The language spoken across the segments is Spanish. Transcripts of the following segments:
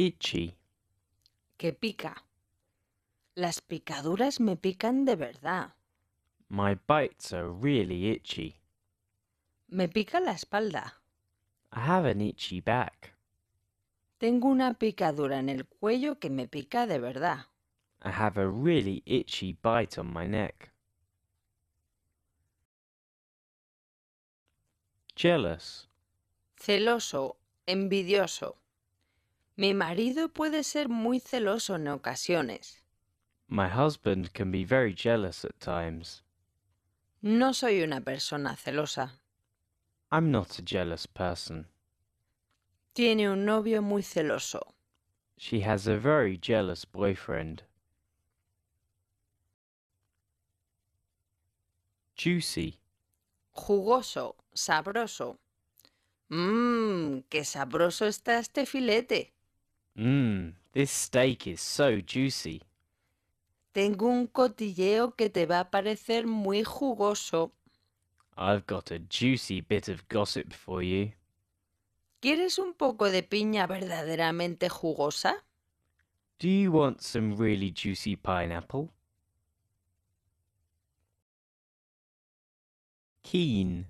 Itchy, Que pica. Las picaduras me pican de verdad. My bites are really itchy. Me pica la espalda. I have an itchy back. Tengo una picadura en el cuello que me pica de verdad. I have a really itchy bite on my neck. Jealous. Celoso, envidioso. Mi marido puede ser muy celoso en ocasiones. My husband can be very jealous at times. No soy una persona celosa. I'm not a jealous person. Tiene un novio muy celoso. She has a very jealous boyfriend. Juicy. Jugoso, sabroso. Mmm, qué sabroso está este filete. Mmm, this steak is so juicy. Tengo un cotilleo que te va a parecer muy jugoso. I've got a juicy bit of gossip for you. ¿Quieres un poco de piña verdaderamente jugosa? Do you want some really juicy pineapple? Keen.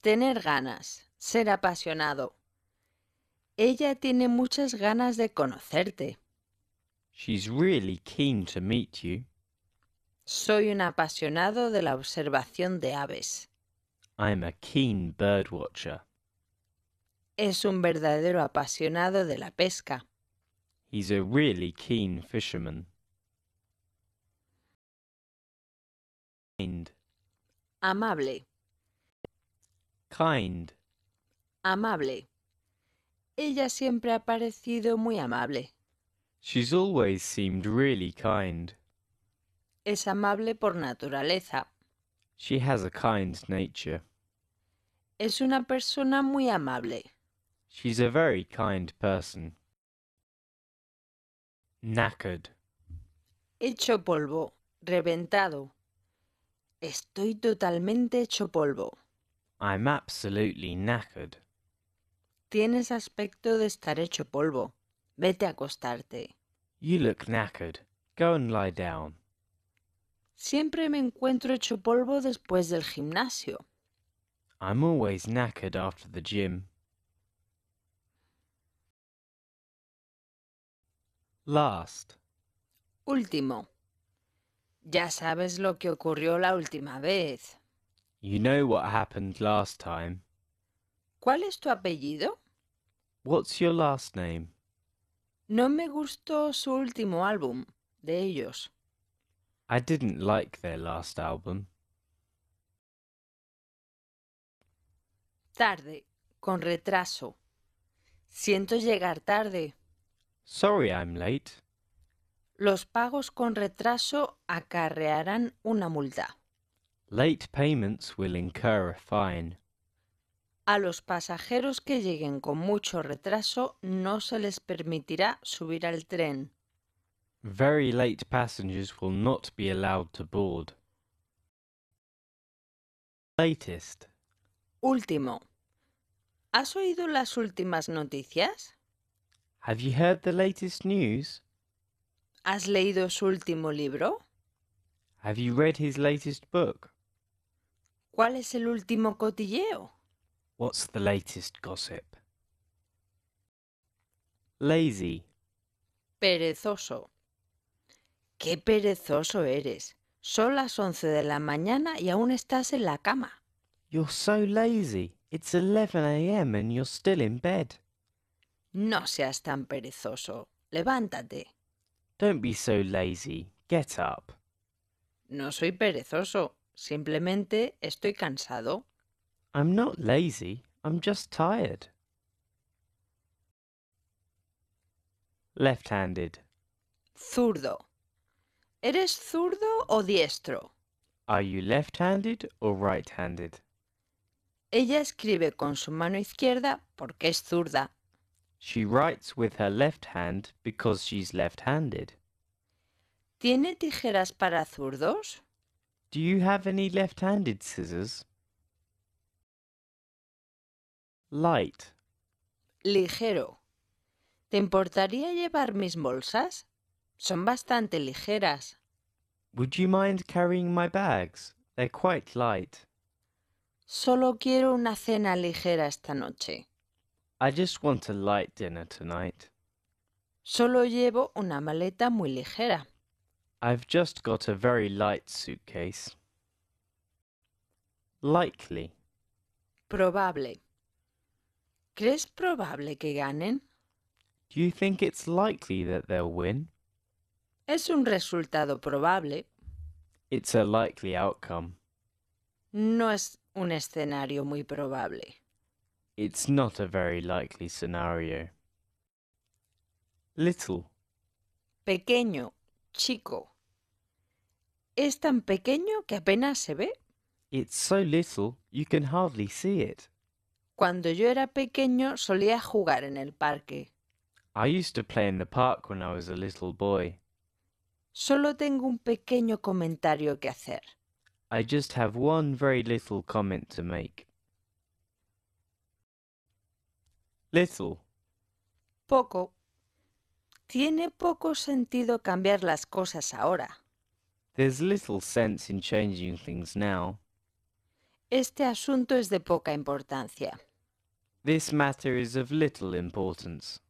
Tener ganas. Ser apasionado. Ella tiene muchas ganas de conocerte. She's really keen to meet you. Soy un apasionado de la observación de aves. I'm a keen bird watcher. Es un verdadero apasionado de la pesca. He's a really keen fisherman. Kind. Amable. Kind. Amable. Ella siempre ha parecido muy amable. She's always seemed really kind. Es amable por naturaleza. She has a kind nature. Es una persona muy amable. She's a very kind person. Knackered. Hecho polvo, reventado. Estoy totalmente hecho polvo. I'm absolutely knackered. Tienes aspecto de estar hecho polvo. Vete a acostarte. You look knackered. Go and lie down. Siempre me encuentro hecho polvo después del gimnasio. I'm always knackered after the gym. Last. Último. Ya sabes lo que ocurrió la última vez. You know what happened last time. ¿Cuál es tu apellido? What's your last name? No me gustó su último álbum, de ellos. I didn't like their last album. Tarde, con retraso. Siento llegar tarde. Sorry I'm late. Los pagos con retraso acarrearán una multa. Late payments will incur a fine. A los pasajeros que lleguen con mucho retraso no se les permitirá subir al tren. Very late passengers will not be allowed to board. Latest. Último. ¿Has oído las últimas noticias? Have you heard the latest news? ¿Has leído su último libro? Have you read his latest book? ¿Cuál es el último cotilleo? What's the latest gossip? Lazy. Perezoso. Qué perezoso eres. Son las 11 de la mañana y aún estás en la cama. You're so lazy. It's 11 a.m. and you're still in bed. No seas tan perezoso. Levántate. Don't be so lazy. Get up. No soy perezoso. Simplemente estoy cansado. I'm not lazy, I'm just tired. Left-handed. Zurdo. ¿Eres zurdo o diestro? Are you left-handed or right-handed? Ella escribe con su mano izquierda porque es zurda. She writes with her left hand because she's left-handed. ¿Tiene tijeras para zurdos? Do you have any left-handed scissors? Light. Ligero. ¿Te importaría llevar mis bolsas? Son bastante ligeras. Would you mind carrying my bags? They're quite light. Solo quiero una cena ligera esta noche. I just want a light dinner tonight. Solo llevo una maleta muy ligera. I've just got a very light suitcase. Likely. Probable. ¿Crees probable que ganen? Do you think it's likely that they'll win? Es un resultado probable. It's a likely outcome. No es un escenario muy probable. It's not a very likely scenario. Little. Pequeño, chico. Es tan pequeño que apenas se ve. It's so little you can hardly see it. Cuando yo era pequeño solía jugar en el parque. I used to play in the park when I was a little boy. Solo tengo un pequeño comentario que hacer. I just have one very little comment to make. Little. Poco. Tiene poco sentido cambiar las cosas ahora. There's little sense in changing things now. Este asunto es de poca importancia. This matter is of little importance.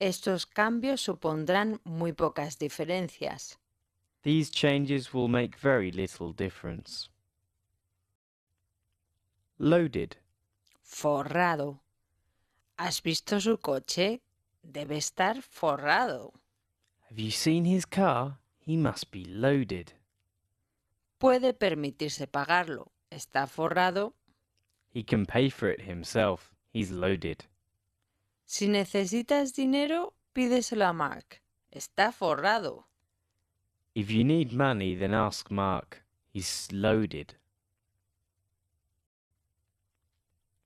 Estos cambios supondrán muy pocas diferencias. These changes will make very little difference. Loaded. Forrado. ¿Has visto su coche? Debe estar forrado. Have you seen his car? He must be loaded. Puede permitirse pagarlo. Está forrado. He can pay for it himself. He's loaded. Si necesitas dinero, pídeselo a Mark. Está forrado. If you need money, then ask Mark. He's loaded.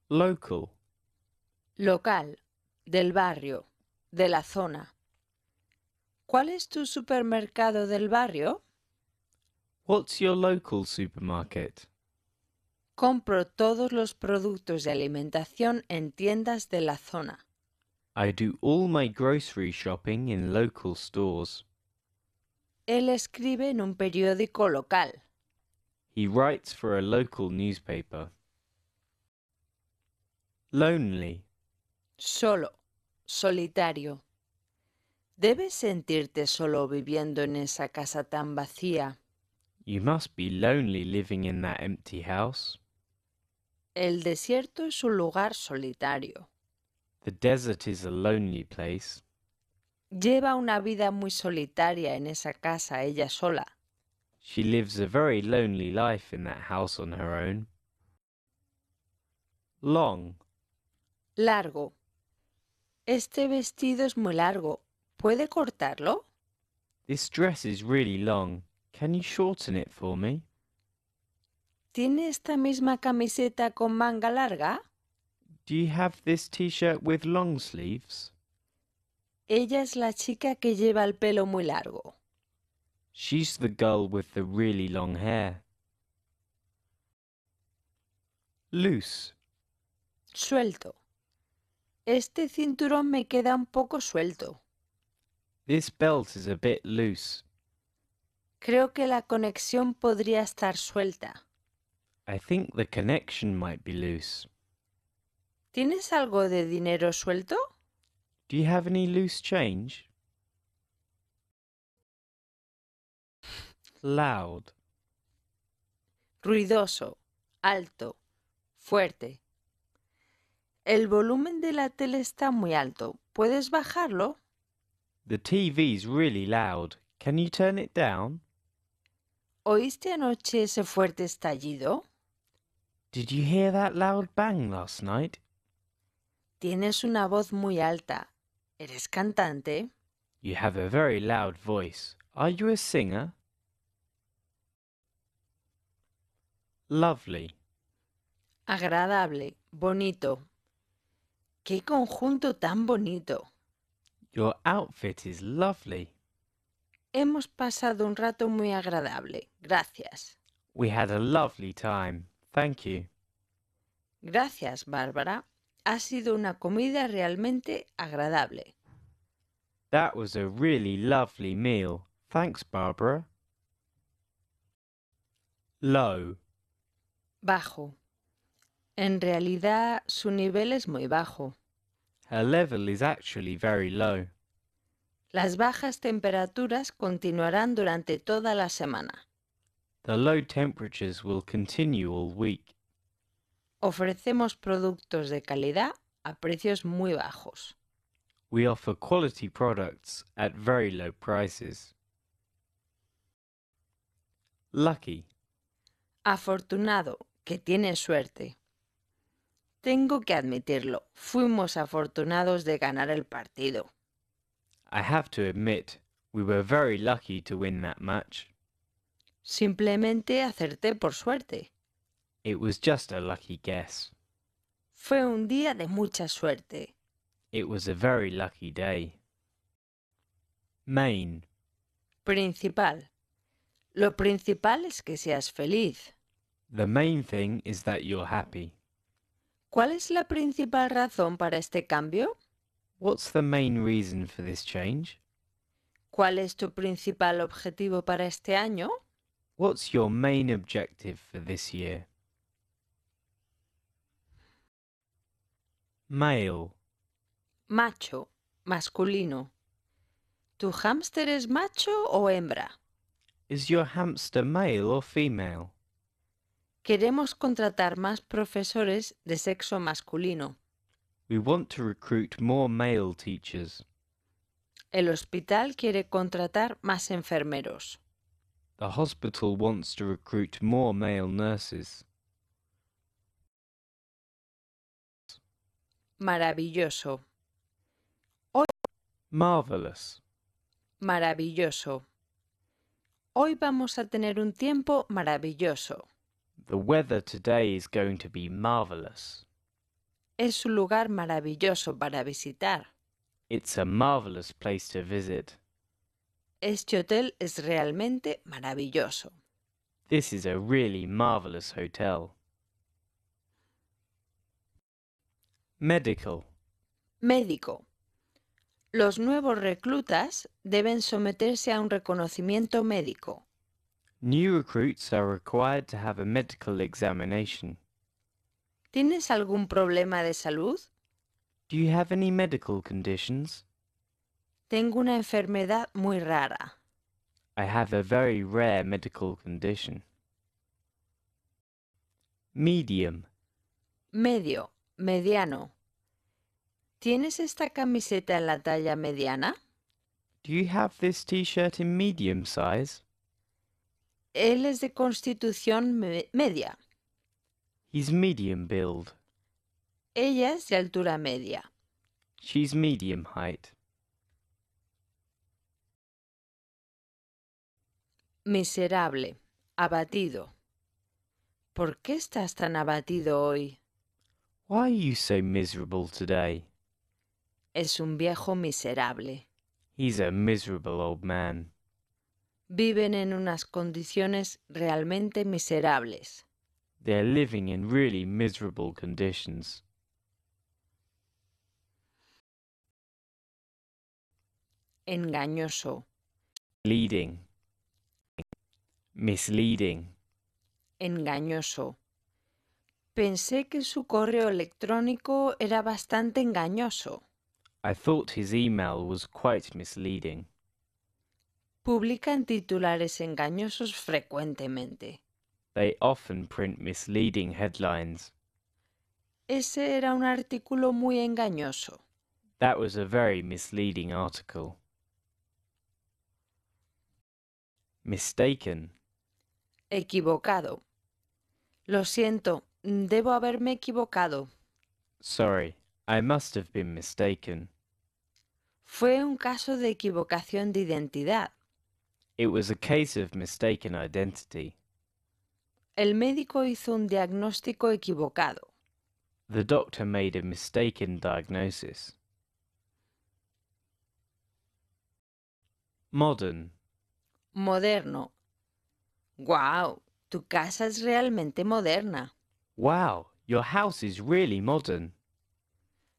Local. Local. Del barrio. De la zona. ¿Cuál es tu supermercado del barrio? What's your local supermarket? Compro todos los productos de alimentación en tiendas de la zona. I do all my grocery shopping in local stores. Él escribe en un periódico local. He writes for a local newspaper. Lonely. Solo. Solitario. Debes sentirte solo viviendo en esa casa tan vacía. You must be lonely living in that empty house. El desierto es un lugar solitario. The desert is a lonely place. Lleva una vida muy solitaria en esa casa ella sola. She lives a very lonely life in that house on her own. Long. Largo. Este vestido es muy largo. ¿Puede cortarlo? This dress is really long. Can you shorten it for me? ¿Tiene esta misma camiseta con manga larga? Do you have this t-shirt with long sleeves? Ella es la chica que lleva el pelo muy largo. She's the girl with the really long hair. Loose. Suelto. Este cinturón me queda un poco suelto. This belt is a bit loose. Creo que la conexión podría estar suelta. I think the connection might be loose. ¿Tienes algo de dinero suelto? Do you have any loose change? Loud. Ruidoso, alto, fuerte. El volumen de la tele está muy alto. ¿Puedes bajarlo? The TV's really loud. Can you turn it down? ¿Oíste anoche ese fuerte estallido? Did you hear that loud bang last night? Tienes una voz muy alta. ¿Eres cantante? You have a very loud voice. Are you a singer? Lovely. Agradable, bonito. ¡Qué conjunto tan bonito! Your outfit is lovely. Hemos pasado un rato muy agradable. Gracias. We had a lovely time. Thank you. Gracias, Bárbara. Ha sido una comida realmente agradable. That was a really lovely meal. Thanks, Barbara. Low. Bajo. En realidad, su nivel es muy bajo. Her level is actually very low. Las bajas temperaturas continuarán durante toda la semana. The low temperatures will continue all week. Ofrecemos productos de calidad a precios muy bajos. We offer quality products at very low prices. Lucky. Afortunado, que tiene suerte. Tengo que admitirlo, fuimos afortunados de ganar el partido. I have to admit, we were very lucky to win that match. Simplemente acerté por suerte. It was just a lucky guess. Fue un día de mucha suerte. It was a very lucky day. Main. Principal. Lo principal es que seas feliz. The main thing is that you're happy. ¿Cuál es la principal razón para este cambio? What's the main reason for this change? ¿Cuál es tu principal objetivo para este año? What's your main objective for this year? Male, Macho, masculino. ¿Tu hámster es macho o hembra? is your hamster male or female? Queremos contratar más profesores de sexo masculino. We want to recruit more male teachers. El hospital quiere contratar más enfermeros. The hospital wants to recruit more male nurses. Maravilloso. Hoy... Marvelous. Maravilloso. Hoy vamos a tener un tiempo maravilloso. The weather today is going to be marvelous. Es un lugar maravilloso para visitar. It's a marvelous place to visit. Este hotel es realmente maravilloso. This is a really marvelous hotel. Medical. Médico. Los nuevos reclutas deben someterse a un reconocimiento médico. New recruits are required to have a medical examination. ¿Tienes algún problema de salud? Do you have any medical conditions? Tengo una enfermedad muy rara. I have a very rare medical condition. Medium. Medio, mediano. ¿Tienes esta camiseta en la talla mediana? Do you have this t-shirt in medium size? Él es de constitución media. He's medium build. Ella es de altura media. She's medium height. Miserable, abatido. ¿Por qué estás tan abatido hoy? Why are you so miserable today? Es un viejo miserable. He's a miserable old man. Viven en unas condiciones realmente miserables. They're living in really miserable conditions. Engañoso. Leading. misleading, engañoso. Pensé que su correo electrónico era bastante engañoso. I thought his email was quite misleading. Publican titulares engañosos frecuentemente. They often print misleading headlines. Ese era un artículo muy engañoso. That was a very misleading article. Mistaken equivocado. Lo siento, debo haberme equivocado. Sorry, I must have been mistaken. Fue un caso de equivocación de identidad. It was a case of mistaken identity. El médico hizo un diagnóstico equivocado. The doctor made a mistaken diagnosis. Modern. Moderno. Wow, tu casa es realmente moderna. Wow, your house is really modern.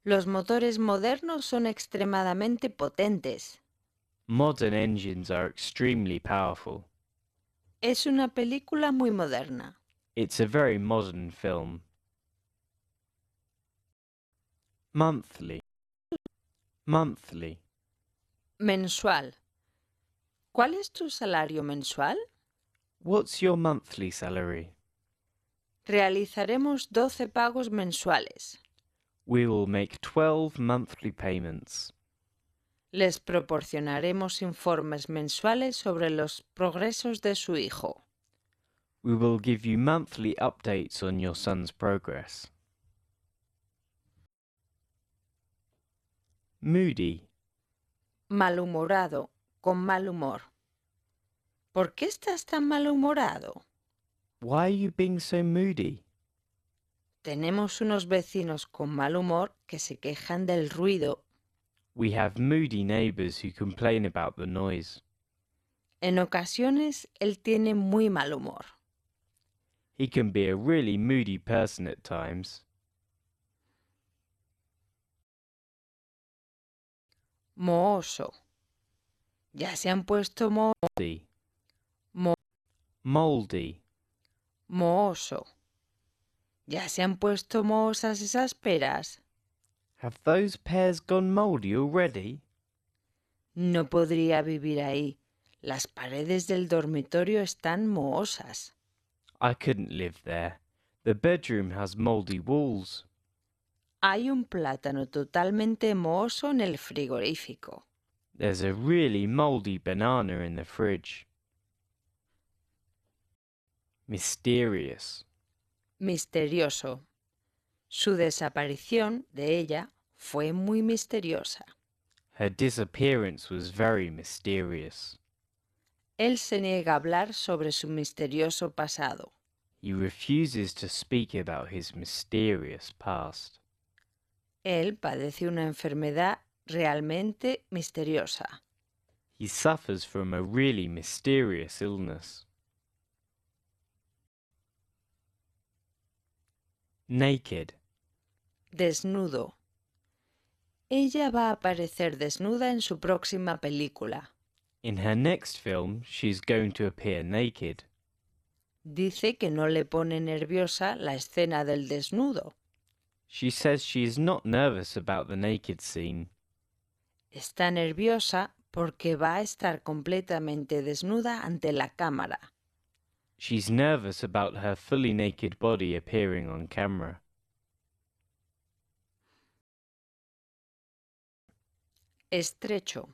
Los motores modernos son extremadamente potentes. Modern engines are extremely powerful. Es una película muy moderna. It's a very modern film. Monthly. Monthly. Mensual. ¿Cuál es tu salario mensual? What's your monthly salary? Realizaremos 12 pagos mensuales. We will make 12 monthly payments. Les proporcionaremos informes mensuales sobre los progresos de su hijo. We will give you monthly updates on your son's progress. Moody. Malhumorado, con mal humor. ¿Por qué estás tan malhumorado? Why are you being so moody? Tenemos unos vecinos con mal humor que se quejan del ruido. We have moody neighbors who complain about the noise. En ocasiones él tiene muy mal humor. He can be a really moody person at times. Mooso. Ya se han puesto moody. moldy. mooso. Ya se han puesto mohosas esas peras. Have those pears gone moldy already? No podría vivir ahí. Las paredes del dormitorio están mohosas. I couldn't live there. The bedroom has moldy walls. Hay un plátano totalmente mohoso en el frigorífico. There's a really moldy banana in the fridge mysterious. Misterioso. Su desaparición de ella fue muy misteriosa. Her disappearance was very mysterious. Él se niega a hablar sobre su misterioso pasado. He refuses to speak about his mysterious past. Él padece una enfermedad realmente misteriosa. He suffers from a really mysterious illness. naked. Desnudo. Ella va a aparecer desnuda en su próxima película. In her next film, she's going to appear naked. Dice que no le pone nerviosa la escena del desnudo. She says she is not nervous about the naked scene. Está nerviosa porque va a estar completamente desnuda ante la cámara. She's nervous about her fully naked body appearing on camera. Estrecho.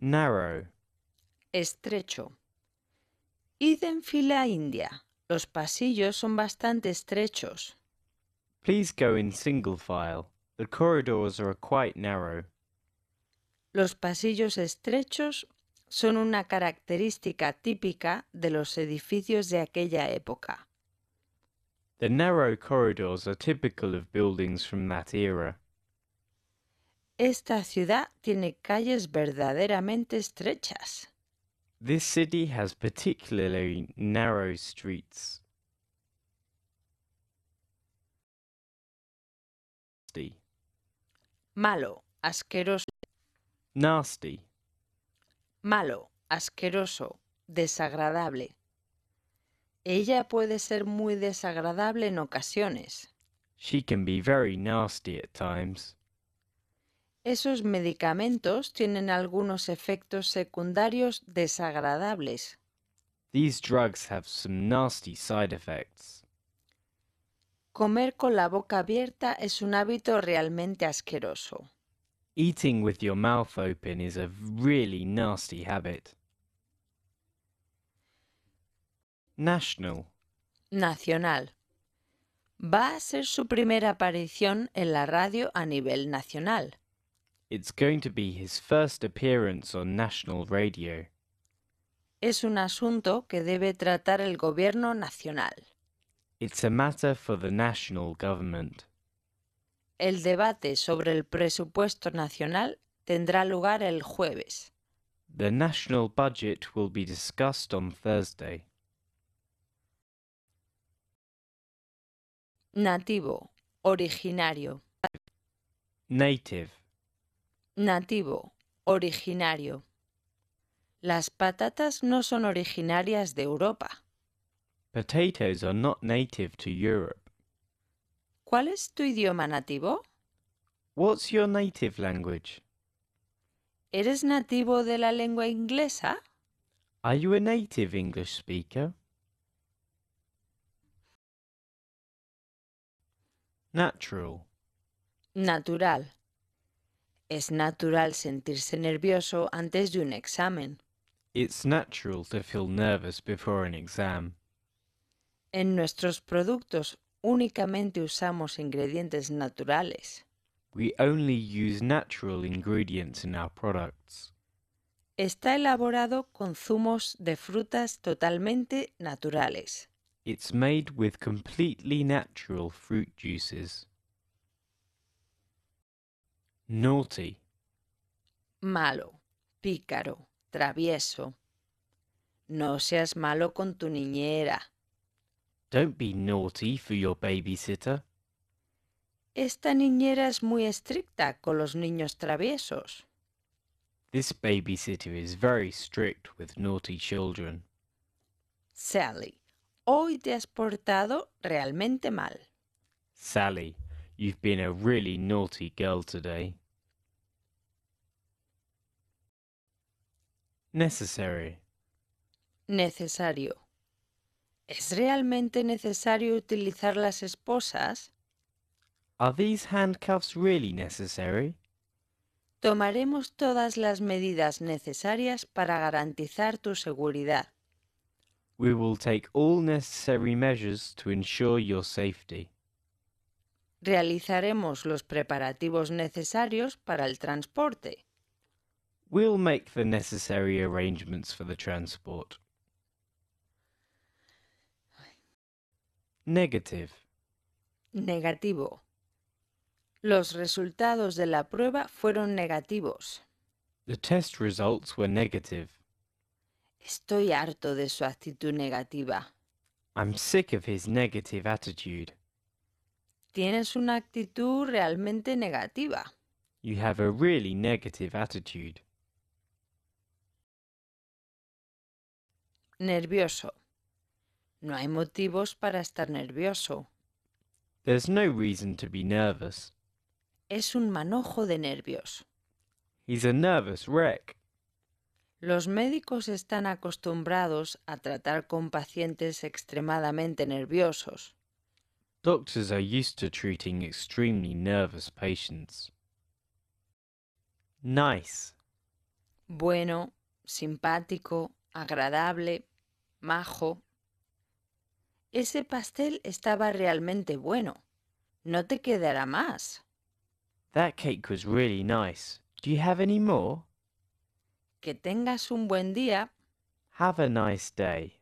Narrow. Estrecho. Id en fila india. Los pasillos son bastante estrechos. Please go in single file. The corridors are quite narrow. Los pasillos estrechos son una característica típica de los edificios de aquella época. The narrow corridors are typical of buildings from that era. Esta ciudad tiene calles verdaderamente estrechas. This city has particularly narrow streets. Malo, asqueroso. Nasty, malo, asqueroso, desagradable. Ella puede ser muy desagradable en ocasiones. She can be very nasty at times. Esos medicamentos tienen algunos efectos secundarios desagradables. These drugs have some nasty side effects. Comer con la boca abierta es un hábito realmente asqueroso. Eating with your mouth open is a really nasty habit. National. Nacional. Va a ser su primera aparición en la radio a nivel nacional. It's going to be his first appearance on national radio. Es un asunto que debe tratar el gobierno nacional. It's a matter for the national government. El debate sobre el presupuesto nacional tendrá lugar el jueves. The national budget will be discussed on Thursday. Nativo, originario. Native. Nativo, originario. Las patatas no son originarias de Europa. Potatoes are not native to Europe. ¿Cuál es tu idioma nativo? What's your native language? ¿Eres nativo de la lengua inglesa? Are you a native English speaker? Natural. Natural. Es natural sentirse nervioso antes de un examen. It's natural to feel nervous before an exam. En nuestros productos únicamente usamos ingredientes naturales. We only use natural ingredients in our products. Está elaborado con zumos de frutas totalmente naturales. It's made with completely natural fruit juices. Naughty. Malo, pícaro, travieso. No seas malo con tu niñera. Don't be naughty for your babysitter. Esta niñera es muy estricta con los niños traviesos. This babysitter is very strict with naughty children. Sally, hoy te has portado realmente mal. Sally, you've been a really naughty girl today. Necessary. Necesario. ¿Es realmente necesario utilizar las esposas? Are these handcuffs really necessary? Tomaremos todas las medidas necesarias para garantizar tu seguridad. We will take all necessary measures to ensure your safety. Realizaremos los preparativos necesarios para el transporte. We'll make the necessary arrangements for the transport. Negative. Negativo. Los resultados de la prueba fueron negativos. The test results were negative. Estoy harto de su actitud negativa. I'm sick of his negative attitude. Tienes una actitud realmente negativa. You have a really negative attitude. Nervioso. No hay motivos para estar nervioso. There's no reason to be nervous. Es un manojo de nervios. He's a nervous wreck. Los médicos están acostumbrados a tratar con pacientes extremadamente nerviosos. Doctors are used to treating extremely nervous patients. Nice. Bueno, simpático, agradable, majo. Ese pastel estaba realmente bueno. No te quedará más. That cake was really nice. Do you have any more? Que tengas un buen día. Have a nice day.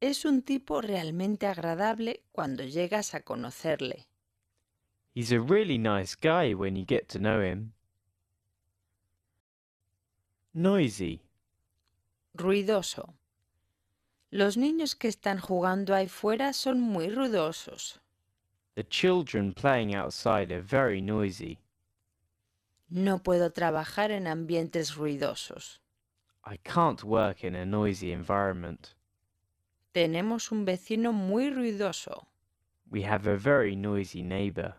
Es un tipo realmente agradable cuando llegas a conocerle. He's a really nice guy when you get to know him. Noisy. Ruidoso. Los niños que están jugando ahí fuera son muy ruidosos. The children playing outside are very noisy. No puedo trabajar en ambientes ruidosos. I can't work in a noisy environment. Tenemos un vecino muy ruidoso. We have a very noisy neighbor.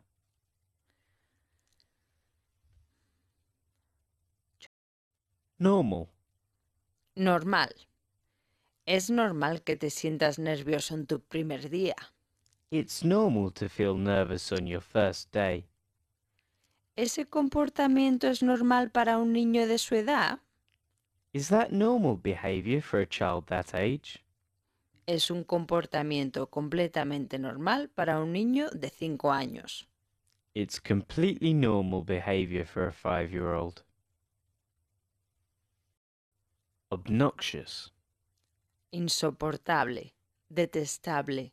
Normal. Normal. Es normal que te sientas nervioso en tu primer día. It's normal to feel nervous on your first day. ¿Ese comportamiento es normal para un niño de su edad? Is that normal behavior for a child that age? Es un comportamiento completamente normal para un niño de 5 años. It's completely normal behavior for a five-year-old. Obnoxious insoportable, detestable,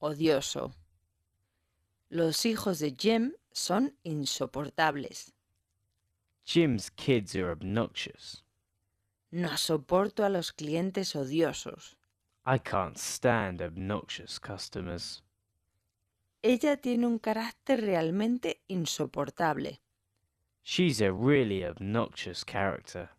odioso. Los hijos de Jim son insoportables. Jim's kids are obnoxious. No soporto a los clientes odiosos. I can't stand obnoxious customers. Ella tiene un carácter realmente insoportable. She's a really obnoxious character.